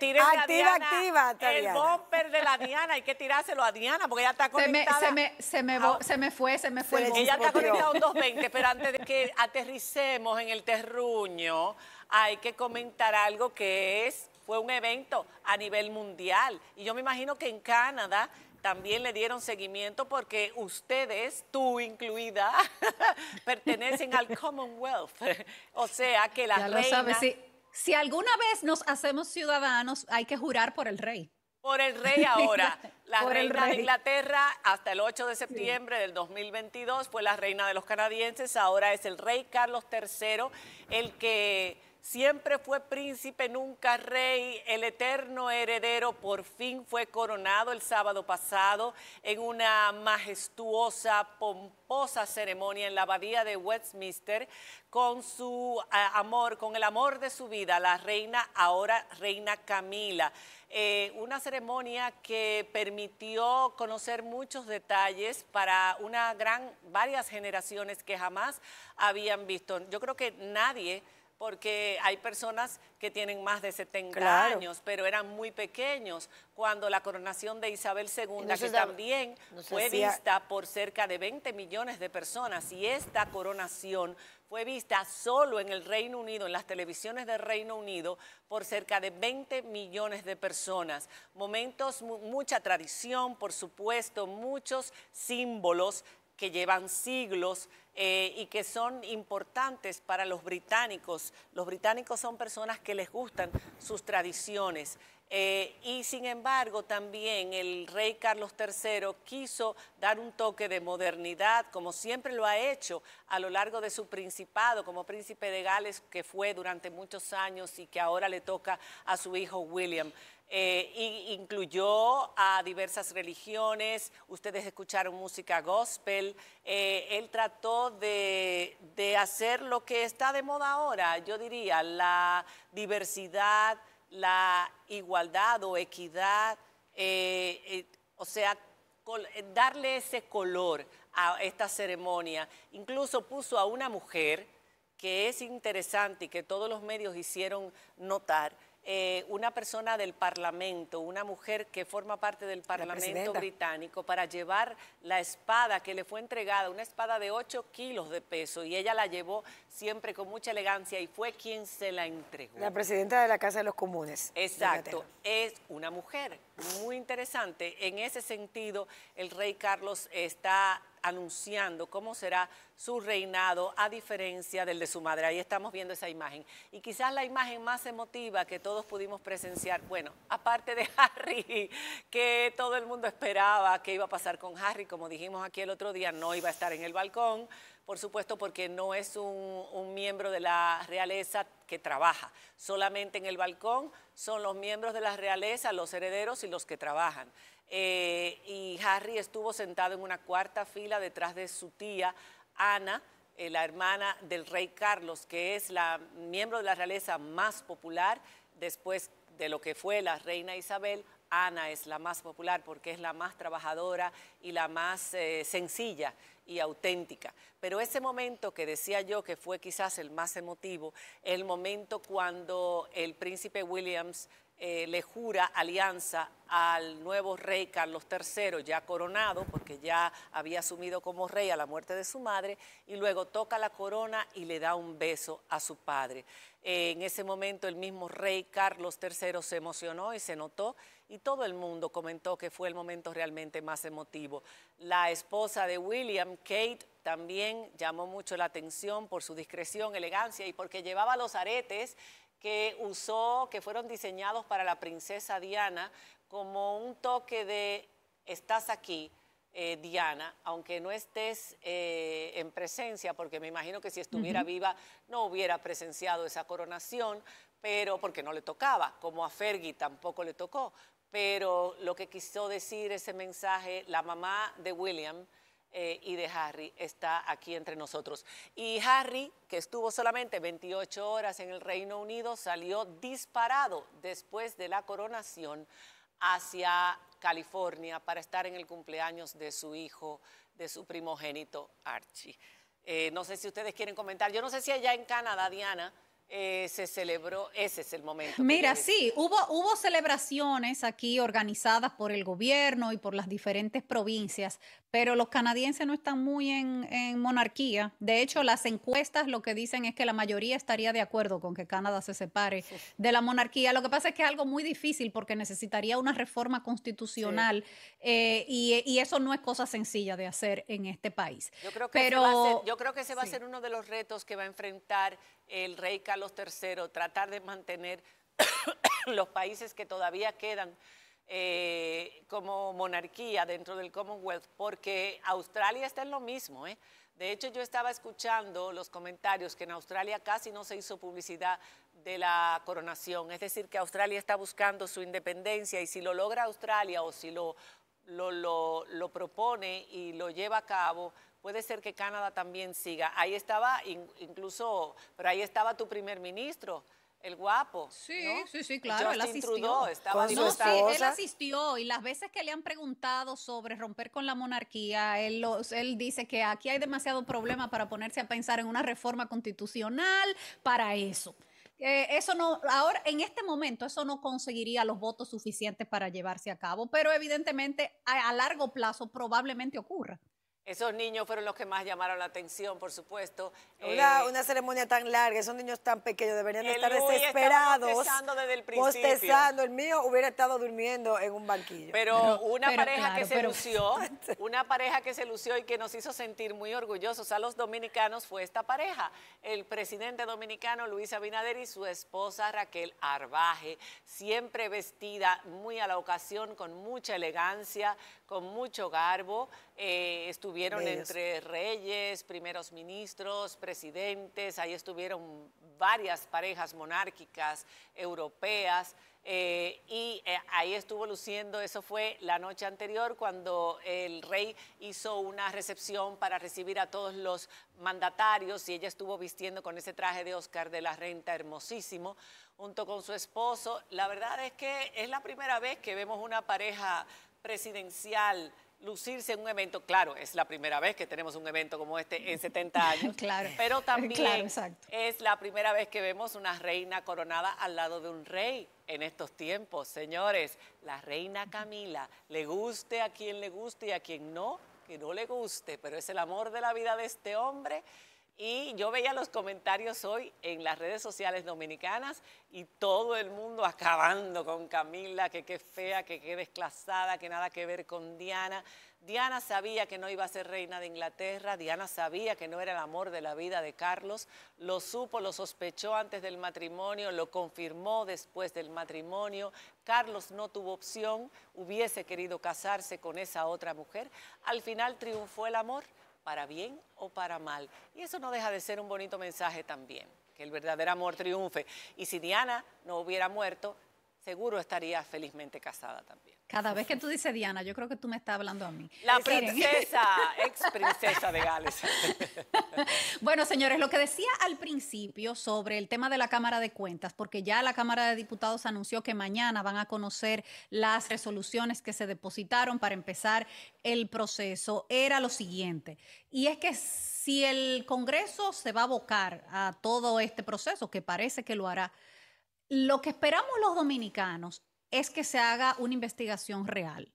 activa, activa, el bumper de la Diana, hay que tirárselo a Diana porque ella está conectada. Se me, se fue, se me fue. ella está conectada un 220, pero antes de que aterricemos en el terruño, hay que comentar algo que es fue un evento a nivel mundial y yo me imagino que en Canadá también le dieron seguimiento porque ustedes, tú incluida, pertenecen al Commonwealth. o sea que la ya si alguna vez nos hacemos ciudadanos, hay que jurar por el rey. Por el rey ahora. La reina rey. de Inglaterra hasta el 8 de septiembre del 2022 fue la reina de los canadienses, ahora es el rey Carlos III el que Siempre fue príncipe, nunca rey, el eterno heredero por fin fue coronado el sábado pasado en una majestuosa, pomposa ceremonia en la abadía de Westminster con su eh, amor, con el amor de su vida, la reina, ahora reina Camila. Eh, una ceremonia que permitió conocer muchos detalles para una gran, varias generaciones que jamás habían visto. Yo creo que nadie porque hay personas que tienen más de 70 años, pero eran muy pequeños cuando la coronación de Isabel II, que también fue vista por cerca de 20 millones de personas, y esta coronación fue vista solo en el Reino Unido, en las televisiones del Reino Unido, por cerca de 20 millones de personas. Momentos, mucha tradición, por supuesto, muchos símbolos que llevan siglos eh, y que son importantes para los británicos. Los británicos son personas que les gustan sus tradiciones. Eh, y sin embargo, también el rey Carlos III quiso dar un toque de modernidad, como siempre lo ha hecho a lo largo de su principado, como príncipe de Gales, que fue durante muchos años y que ahora le toca a su hijo William. Eh, incluyó a diversas religiones, ustedes escucharon música gospel, eh, él trató de, hacer lo que está de moda ahora, yo diría, la diversidad, la igualdad o equidad, eh, o sea, darle ese color a esta ceremonia. Incluso puso a una mujer, que es interesante y que todos los medios hicieron notar, eh, una persona del Parlamento, una mujer que forma parte del Parlamento británico, para llevar la espada que le fue entregada, una espada de 8 kilos de peso, y ella la llevó siempre con mucha elegancia y fue quien se la entregó. La presidenta de la Casa de los Comunes. Exacto, es una mujer muy interesante. En ese sentido, el rey Carlos está anunciando cómo será su reinado a diferencia del de su madre. Ahí estamos viendo esa imagen. Y quizás la imagen más emotiva que todos pudimos presenciar, bueno, aparte de Harry, que todo el mundo esperaba que iba a pasar con Harry, como dijimos aquí el otro día, no iba a estar en el balcón, por supuesto porque no es un, miembro de la realeza que trabaja, solamente en el balcón son los miembros de la realeza, los herederos y los que trabajan. Eh, y Harry estuvo sentado en una cuarta fila detrás de su tía, Ana, eh, la hermana del rey Carlos, que es la miembro de la realeza más popular después de lo que fue la reina Isabel. Ana es la más popular porque es la más trabajadora y la más eh, sencilla y auténtica. Pero ese momento que decía yo que fue quizás el más emotivo, el momento cuando el príncipe Williams eh, le jura alianza al nuevo rey Carlos III, ya coronado, porque ya había asumido como rey a la muerte de su madre, y luego toca la corona y le da un beso a su padre. Eh, en ese momento el mismo rey Carlos III se emocionó y se notó, y todo el mundo comentó que fue el momento realmente más emotivo. La esposa de William, Kate, también llamó mucho la atención por su discreción, elegancia y porque llevaba los aretes que usó, que fueron diseñados para la princesa Diana como un toque de estás aquí, eh, Diana, aunque no estés eh, en presencia, porque me imagino que si estuviera viva no hubiera presenciado esa coronación, pero porque no le tocaba, como a Fergie tampoco le tocó. Pero lo que quiso decir ese mensaje, la mamá de William, eh, y de Harry está aquí entre nosotros. Y Harry, que estuvo solamente 28 horas en el Reino Unido, salió disparado después de la coronación hacia California para estar en el cumpleaños de su hijo, de su primogénito Archie. Eh, no sé si ustedes quieren comentar. Yo no sé si allá en Canadá, Diana, eh, se celebró, ese es el momento. Mira, sí, hubo, hubo celebraciones aquí organizadas por el gobierno y por las diferentes provincias, pero los canadienses no están muy en, en, monarquía. De hecho, las encuestas lo que dicen es que la mayoría estaría de acuerdo con que Canadá se separe de la monarquía. Lo que pasa es que es algo muy difícil porque necesitaría una reforma constitucional eh, y, eso no es cosa sencilla de hacer en este país. Yo creo que pero, ese va yo creo que ese va a ser uno de los retos que va a enfrentar el rey Carlos III, tratar de mantener los países que todavía quedan eh, como monarquía dentro del Commonwealth, porque Australia está en lo mismo. ¿eh? De hecho, yo estaba escuchando los comentarios que en Australia casi no se hizo publicidad de la coronación, es decir, que Australia está buscando su independencia y si lo logra Australia o si lo propone y lo lleva a cabo, puede ser que Canadá también siga. Ahí estaba, incluso, pero ahí estaba tu primer ministro. El guapo. Sí, sí, sí, claro. él asistió. sí, él asistió y las veces que le han preguntado sobre romper con la monarquía, él, dice que aquí hay demasiado problema para ponerse a pensar en una reforma constitucional para eso. Eh, eso no, ahora en este momento eso no conseguiría los votos suficientes para llevarse a cabo, pero evidentemente a largo plazo probablemente ocurra. Esos niños fueron los que más llamaron la atención, por supuesto. Una, eh, ceremonia tan larga, esos niños tan pequeños deberían estar desesperados. Bostezando desde el principio. Bostezando, el mío hubiera estado durmiendo en un banquillo. Pero, una pareja que se lució, una pareja que se lució y que nos hizo sentir muy orgullosos a los dominicanos fue esta pareja. El presidente dominicano Luis Abinader y su esposa Raquel Arbaje, siempre vestida muy a la ocasión, con mucha elegancia, con mucho garbo. Eh, estuvieron entre reyes, primeros ministros, presidentes, ahí estuvieron varias parejas monárquicas europeas. Eh, y eh, ahí estuvo luciendo, eso fue la noche anterior cuando el rey hizo una recepción para recibir a todos los mandatarios y ella estuvo vistiendo con ese traje de Oscar de la Renta hermosísimo junto con su esposo. La verdad es que es la primera vez que vemos una pareja presidencial lucirse en un evento, claro, es la primera vez que tenemos un evento como este en 70 años, claro, pero también es la primera vez que vemos una reina coronada al lado de un rey en estos tiempos, señores. La reina Camila, le guste a quien le guste y a quien no, que no le guste, pero es el amor de la vida de este hombre y yo veía los comentarios hoy en las redes sociales dominicanas y todo el mundo acabando con Camila, que qué fea, que qué desclasada, que nada que ver con Diana. Diana sabía que no iba a ser reina de Inglaterra, Diana sabía que no era el amor de la vida de Carlos, lo supo, lo sospechó antes del matrimonio, lo confirmó después del matrimonio. Carlos no tuvo opción, hubiese querido casarse con esa otra mujer. Al final triunfó el amor para bien o para mal. Y eso no deja de ser un bonito mensaje también, que el verdadero amor triunfe. Y si Diana no hubiera muerto, seguro estaría felizmente casada también. Cada vez que tú dices Diana, yo creo que tú me estás hablando a mí. La princesa, ex princesa de Gales. bueno, señores, lo que decía al principio sobre el tema de la Cámara de Cuentas, porque ya la Cámara de Diputados anunció que mañana van a conocer las resoluciones que se depositaron para empezar el proceso, era lo siguiente. Y es que si el Congreso se va a abocar a todo este proceso, que parece que lo hará, lo que esperamos los dominicanos es que se haga una investigación real.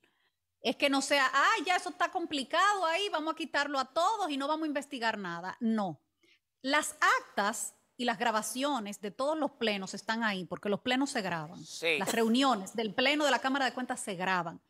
Es que no sea, ah, ya eso está complicado ahí, vamos a quitarlo a todos y no vamos a investigar nada. No. Las actas y las grabaciones de todos los plenos están ahí, porque los plenos se graban. Las reuniones del pleno de la Cámara de Cuentas se graban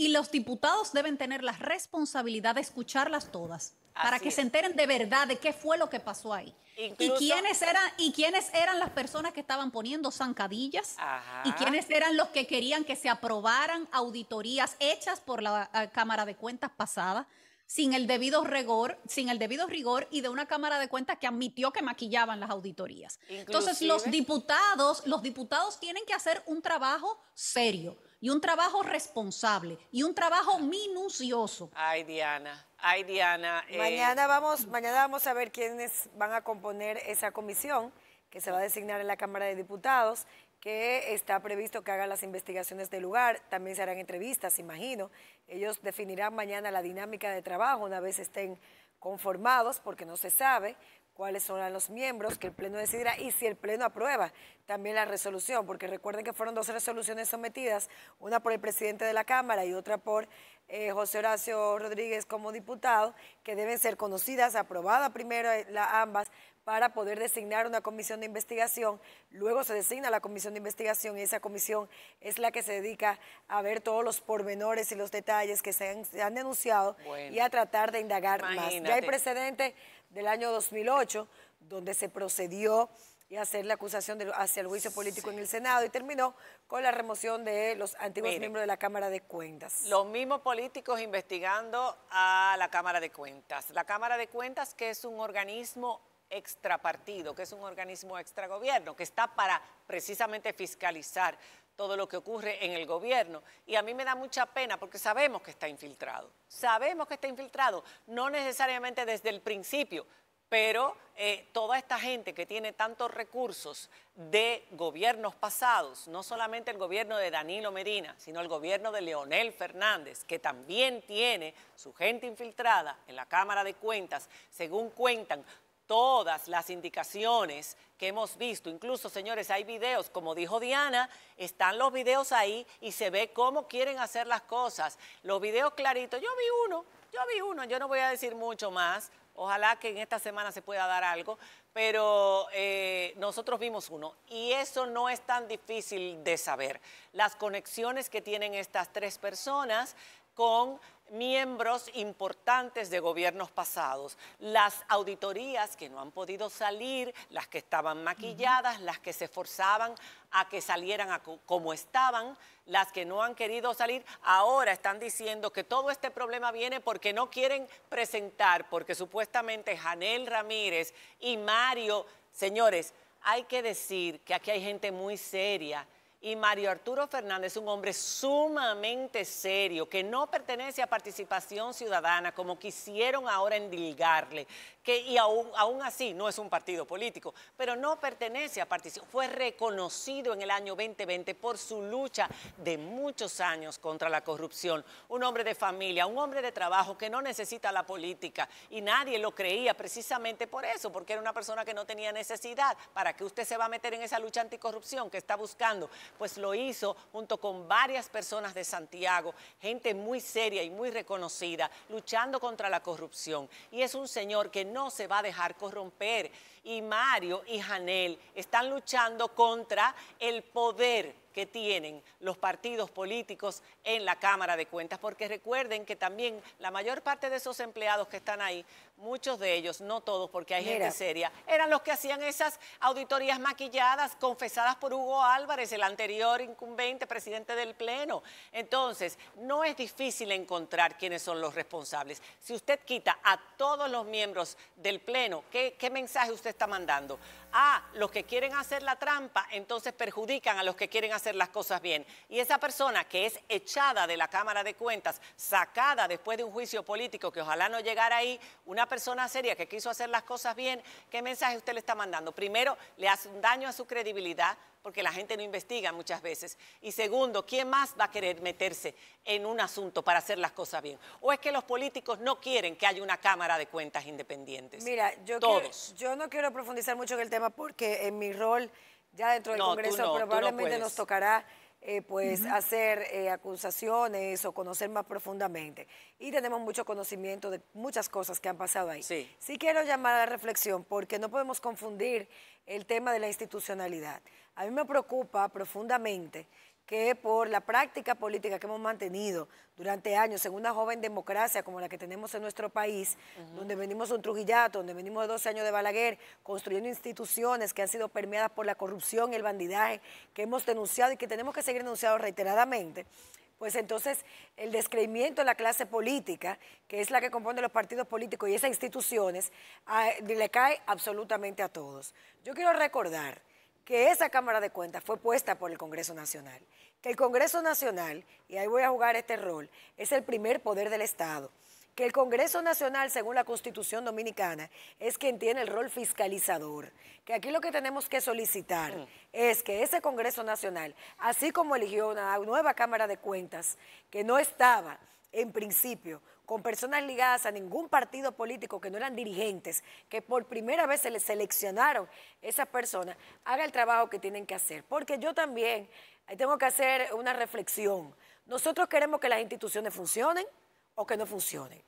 y los diputados deben tener la responsabilidad de escucharlas todas para que se enteren de verdad de qué fue lo que pasó ahí. y quiénes eran y quiénes eran las personas que estaban poniendo zancadillas y quiénes eran los que querían que se aprobaran auditorías hechas por la eh, Cámara de Cuentas pasada sin el debido rigor, sin el debido rigor y de una Cámara de Cuentas que admitió que maquillaban las auditorías. Entonces, los diputados, los diputados tienen que hacer un trabajo serio y un trabajo responsable y un trabajo minucioso. Ay, Diana. Ay, Diana. Eh. Mañana vamos, mañana vamos a ver quiénes van a componer esa comisión que se va a designar en la Cámara de Diputados que está previsto que haga las investigaciones del lugar, también se harán entrevistas, imagino. Ellos definirán mañana la dinámica de trabajo una vez estén conformados, porque no se sabe cuáles son los miembros que el Pleno decidirá y si el Pleno aprueba también la resolución, porque recuerden que fueron dos resoluciones sometidas, una por el presidente de la Cámara y otra por eh, José Horacio Rodríguez como diputado, que deben ser conocidas, aprobadas primero eh, la, ambas, para poder designar una comisión de investigación. Luego se designa la comisión de investigación y esa comisión es la que se dedica a ver todos los pormenores y los detalles que se han, denunciado y a tratar de indagar más. Ya hay precedente del año 2008 donde se procedió y hacer la acusación hacia el juicio político en el Senado y terminó con la remoción de los antiguos miembros de la Cámara de Cuentas. Los mismos políticos investigando a la Cámara de Cuentas. La Cámara de Cuentas, que es un organismo extrapartido, que es un organismo extragobierno, que está para precisamente fiscalizar todo lo que ocurre en el gobierno. Y a mí me da mucha pena porque sabemos que está infiltrado, sabemos que está infiltrado, no necesariamente desde el principio, pero eh, toda esta gente que tiene tantos recursos de gobiernos pasados, no solamente el gobierno de Danilo Medina, sino el gobierno de Leonel Fernández, que también tiene su gente infiltrada en la Cámara de Cuentas, según cuentan todas las indicaciones que hemos visto. Incluso, señores, hay videos, como dijo Diana, están los videos ahí y se ve cómo quieren hacer las cosas. Los videos claritos, yo vi uno, yo vi uno, yo no voy a decir mucho más. Ojalá que en esta semana se pueda dar algo, pero eh, nosotros vimos uno y eso no es tan difícil de saber. Las conexiones que tienen estas tres personas con miembros importantes de gobiernos pasados, las auditorías que no han podido salir, las que estaban maquilladas, las que se forzaban a que salieran como estaban, las que no han querido salir, ahora están diciendo que todo este problema viene porque no quieren presentar, porque supuestamente Janel Ramírez y Mario, señores, hay que decir que aquí hay gente muy seria y Mario Arturo Fernández, un hombre sumamente serio, que no pertenece a participación ciudadana, como quisieron ahora endilgarle, que y aún, aún así no es un partido político, pero no pertenece a participación. Fue reconocido en el año 2020 por su lucha de muchos años contra la corrupción. Un hombre de familia, un hombre de trabajo que no necesita la política y nadie lo creía precisamente por eso, porque era una persona que no tenía necesidad. ¿Para que usted se va a meter en esa lucha anticorrupción que está buscando? pues lo hizo junto con varias personas de Santiago, gente muy seria y muy reconocida, luchando contra la corrupción. Y es un señor que no se va a dejar corromper y Mario y Janel están luchando contra el poder que tienen los partidos políticos en la Cámara de Cuentas, porque recuerden que también la mayor parte de esos empleados que están ahí, muchos de ellos, no todos porque hay gente seria, eran los que hacían esas auditorías maquilladas confesadas por Hugo Álvarez, el anterior incumbente presidente del Pleno. Entonces, no es difícil encontrar quiénes son los responsables. Si usted quita a todos los miembros del Pleno, qué mensaje usted está mandando a los que quieren hacer la trampa, entonces perjudican a los que quieren hacer las cosas bien. Y esa persona que es echada de la Cámara de Cuentas, sacada después de un juicio político que ojalá no llegara ahí, una persona seria que quiso hacer las cosas bien, ¿qué mensaje usted le está mandando? Primero, le hace un daño a su credibilidad porque la gente no investiga muchas veces. Y segundo, ¿quién más va a querer meterse en un asunto para hacer las cosas bien? ¿O es que los políticos no quieren que haya una Cámara de Cuentas independientes? Mira, yo, yo no quiero profundizar mucho en el tema porque en mi rol ya dentro del Congreso probablemente nos tocará eh, pues hacer eh, acusaciones o conocer más profundamente. Y tenemos mucho conocimiento de muchas cosas que han pasado ahí. Sí. sí quiero llamar a la reflexión porque no podemos confundir el tema de la institucionalidad. A mí me preocupa profundamente que por la práctica política que hemos mantenido durante años en una joven democracia como la que tenemos en nuestro país, donde venimos de un Trujillato, donde venimos de 12 años de Balaguer, construyendo instituciones que han sido permeadas por la corrupción y el bandidaje que hemos denunciado y que tenemos que seguir denunciando reiteradamente, pues entonces el descreimiento de la clase política, que es la que compone los partidos políticos y esas instituciones, le cae absolutamente a todos. Yo quiero recordar que esa Cámara de Cuentas fue puesta por el Congreso Nacional, que el Congreso Nacional, y ahí voy a jugar este rol, es el primer poder del Estado, que el Congreso Nacional, según la Constitución Dominicana, es quien tiene el rol fiscalizador, que aquí lo que tenemos que solicitar es que ese Congreso Nacional, así como eligió una nueva Cámara de Cuentas que no estaba en principio, con personas ligadas a ningún partido político que no eran dirigentes, que por primera vez se les seleccionaron esas personas, haga el trabajo que tienen que hacer. Porque yo también eh, tengo que hacer una reflexión. Nosotros queremos que las instituciones funcionen o que no funcionen.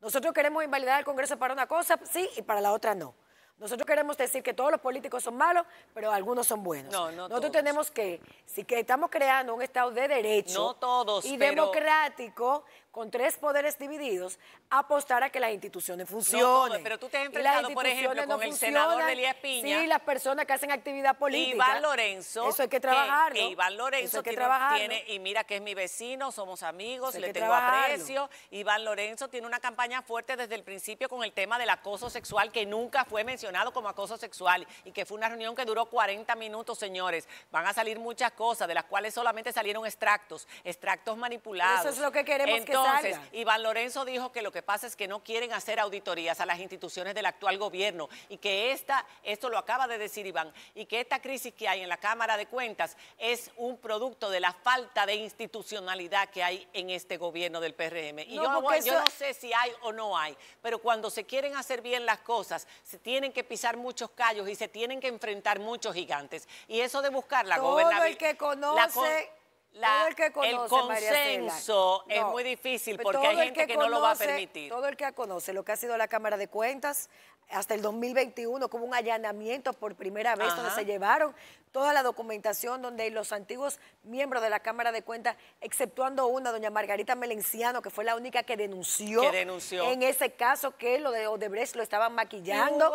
Nosotros queremos invalidar el Congreso para una cosa, sí, y para la otra no. Nosotros queremos decir que todos los políticos son malos, pero algunos son buenos. No, no Nosotros tenemos que, si que estamos creando un Estado de derecho todos, y democrático, con tres poderes divididos, apostar a que las instituciones funcionen. pero tú te has enfrentado, por ejemplo, con el senador de Elías Piña. Sí, las personas que hacen actividad política. Iván Lorenzo. Eso hay que trabajarlo. Que, Iván Lorenzo tiene, y mira que es mi vecino, somos amigos, le tengo aprecio. Iván Lorenzo tiene una campaña fuerte desde el principio con el tema del acoso sexual, que nunca fue mencionado como acoso sexual, y que fue una reunión que duró 40 minutos, señores. Van a salir muchas cosas, de las cuales solamente salieron extractos, extractos manipulados. Eso es lo que queremos que entonces, Iván Lorenzo dijo que lo que pasa es que no quieren hacer auditorías a las instituciones del actual gobierno y que esta, esto lo acaba de decir Iván, y que esta crisis que hay en la Cámara de Cuentas es un producto de la falta de institucionalidad que hay en este gobierno del PRM. Y yo, no sé si hay o no hay, pero cuando se quieren hacer bien las cosas, se tienen que pisar muchos callos y se tienen que enfrentar muchos gigantes. Y eso de buscar la Todo El que conoce el, consenso es muy difícil pues porque hay gente que, no lo va a permitir. Todo el que conoce lo que ha sido la Cámara de Cuentas, hasta el 2021, como un allanamiento por primera vez, donde se llevaron toda la documentación, donde los antiguos miembros de la Cámara de Cuentas, exceptuando una, doña Margarita Melenciano, que fue la única que denunció, en ese caso que lo de Odebrecht lo estaban maquillando.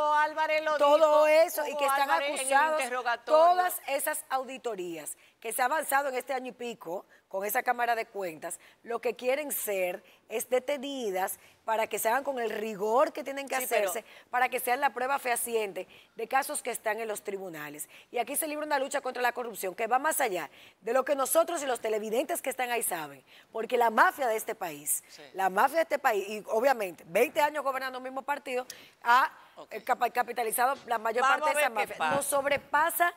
todo eso, y que están acusados todas esas auditorías que se ha avanzado en este año y pico, con esa Cámara de Cuentas, lo que quieren ser es detenidas para que se hagan con el rigor que tienen que hacerse, para que sean la prueba fehaciente de casos que están en los tribunales. Y aquí se libra una lucha contra la corrupción que va más allá de lo que nosotros y los televidentes que están ahí saben, porque la mafia de este país, la mafia de este país, y obviamente 20 años gobernando el mismo partido, ha eh, capitalizado la mayor parte de esa mafia. Nos sobrepasa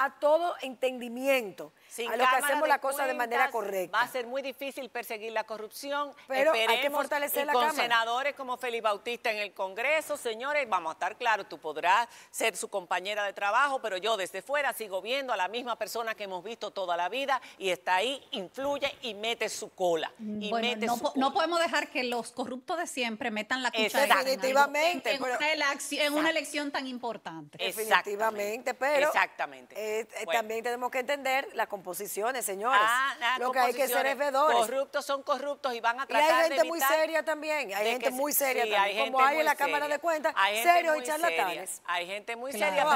a todo entendimiento, a lo que hacemos la cosa de manera correcta. Va a ser muy difícil perseguir la corrupción, pero hay que fortalecer y la con senadores como Félix Bautista en el Congreso, señores, vamos a estar claros, tú podrás ser su compañera de trabajo, pero yo desde fuera sigo viendo a la misma persona que hemos visto toda la vida y está ahí, influye y mete su cola. Mm, no, podemos dejar que los corruptos de siempre metan la cuchara Definitivamente, en, una, elección, tan importante. Definitivamente, pero... Exactamente. Eh, eh, también tenemos que entender las composiciones, señores. Ah, Lo que hay que ser es vedores. Corruptos son corruptos y van a tratar de Y hay gente muy seria también, hay gente muy seria también, como hay en la Cámara de Cuentas, serios y charlatanes. Hay gente muy seria,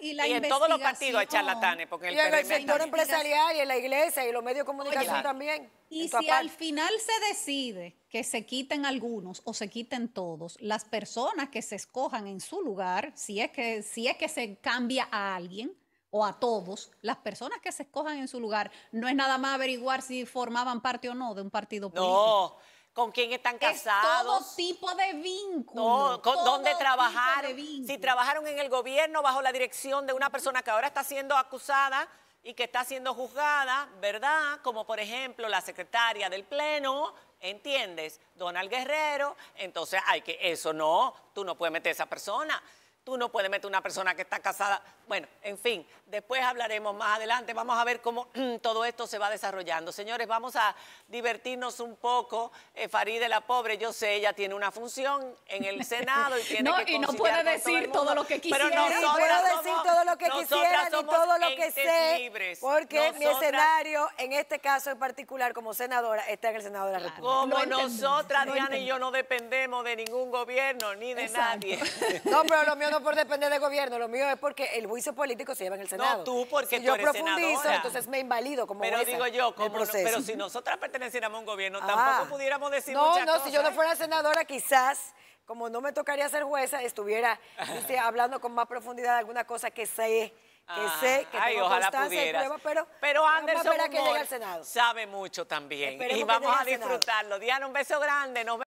y, en todos los partidos hay charlatanes. Porque el y en el sector empresarial y en la iglesia y los medios de comunicación también. Y si al final se decide que se quiten algunos o se quiten todos, las personas que se escojan en su lugar, si es que, si es que se cambia a alguien, o a todos, las personas que se escojan en su lugar, no es nada más averiguar si formaban parte o no de un partido político. No con quién están casados. todo tipo de vínculo. No, con dónde trabajaron. Si trabajaron en el gobierno bajo la dirección de una persona que ahora está siendo acusada y que está siendo juzgada, ¿verdad? Como por ejemplo la secretaria del Pleno, ¿entiendes? Donald Guerrero. Entonces hay que, eso no, tú no puedes meter a esa persona. Tú no puedes meter una persona que está casada. Bueno, en fin, después hablaremos más adelante. Vamos a ver cómo todo esto se va desarrollando. Señores, vamos a divertirnos un poco. Eh, Faride la pobre, yo sé, ella tiene una función en el Senado y tiene no, y no puede decir todo, lo que quisiera. Pero no puedo decir todo lo que quisiera ni todo lo que sé. Porque mi escenario, en este caso en particular, como senadora, está en el Senado de la República. Como nosotras, Diana y yo no dependemos de ningún gobierno ni de nadie. No, pero lo mío por depender del gobierno, lo mío es porque el juicio político se lleva en el Senado. No, tú porque si yo profundizo, entonces me invalido como Pero digo yo, pero si nosotras perteneciéramos a un gobierno, ah. tampoco pudiéramos decir No, no, si yo no fuera senadora, quizás como no me tocaría ser jueza, estuviera este, hablando con más profundidad de alguna cosa que sé que ah, sé que ay, tengo ojalá pero, pero Anderson sabe mucho también y vamos a disfrutarlo. Diana, un beso grande. Nos